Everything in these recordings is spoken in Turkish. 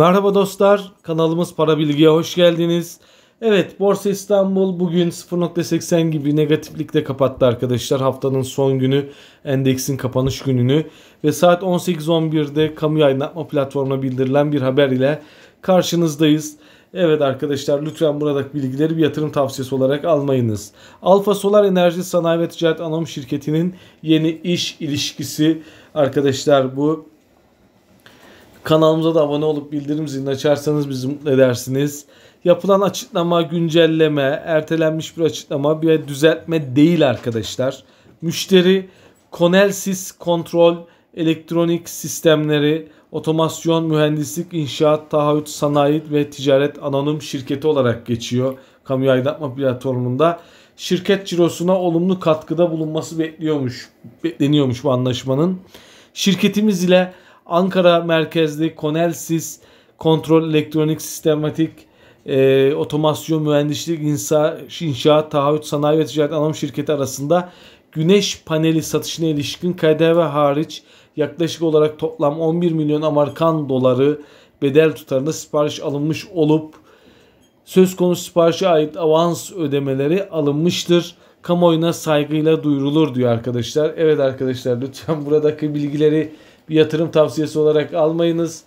Merhaba dostlar, kanalımız Para Bilgi'ye hoş geldiniz. Evet, Borsa İstanbul bugün 0.80 gibi negatiflikle kapattı arkadaşlar. Haftanın son günü, endeksin kapanış gününü ve saat 18.11'de kamu yayınlatma platformuna bildirilen bir haber ile karşınızdayız. Evet arkadaşlar lütfen buradaki bilgileri bir yatırım tavsiyesi olarak almayınız. Alfa Solar Enerji Sanayi ve Ticaret Anonim Şirketi'nin yeni iş ilişkisi arkadaşlar bu Kanalımıza da abone olup bildirim zilini açarsanız bizi mutlu edersiniz. Yapılan açıklama, güncelleme, ertelenmiş bir açıklama bir düzeltme değil arkadaşlar. Müşteri Konelsys kontrol, elektronik sistemleri, otomasyon, mühendislik, İnşaat taahhüt, sanayi ve ticaret anonim şirketi olarak geçiyor. Kamu aydınlatma platformunda. Şirket cirosuna olumlu katkıda bulunması bekliyormuş, bekleniyormuş bu anlaşmanın. Şirketimiz ile Ankara merkezli Konelsis Kontrol Elektronik Sistematik e, Otomasyon Mühendislik İnsa, İnşaat Taahhüt Sanayi ve Ticaret Anonim Şirketi arasında güneş paneli satışına ilişkin KDV hariç yaklaşık olarak toplam 11 milyon Amerikan doları bedel tutarında sipariş alınmış olup söz konusu siparişe ait avans ödemeleri alınmıştır. Kamuoyuna saygıyla duyurulur diyor arkadaşlar. Evet arkadaşlar lütfen buradaki bilgileri bir yatırım tavsiyesi olarak almayınız.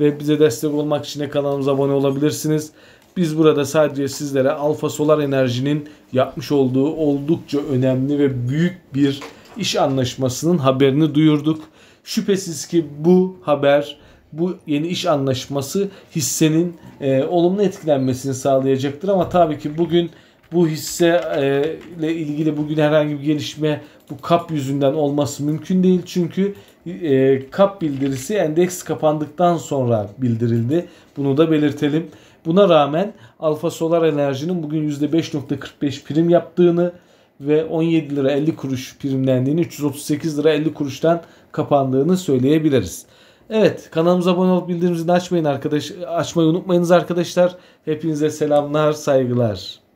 Ve bize destek olmak için de kanalımıza abone olabilirsiniz. Biz burada sadece sizlere Alfa Solar Enerji'nin yapmış olduğu oldukça önemli ve büyük bir iş anlaşmasının haberini duyurduk. Şüphesiz ki bu haber bu yeni iş anlaşması hissenin e, olumlu etkilenmesini sağlayacaktır ama tabii ki bugün bu hisse e, ile ilgili bugün herhangi bir gelişme bu kap yüzünden olması mümkün değil. Çünkü e, kap bildirisi endeks kapandıktan sonra bildirildi. Bunu da belirtelim. Buna rağmen Alfa Solar Enerji'nin bugün %5.45 prim yaptığını ve 17 lira 50 kuruş primlendiğini 338 lira 50 kuruştan kapandığını söyleyebiliriz. Evet kanalımıza abone olup bildiriminizi açmayın arkadaş açmayı unutmayınız arkadaşlar. Hepinize selamlar, saygılar.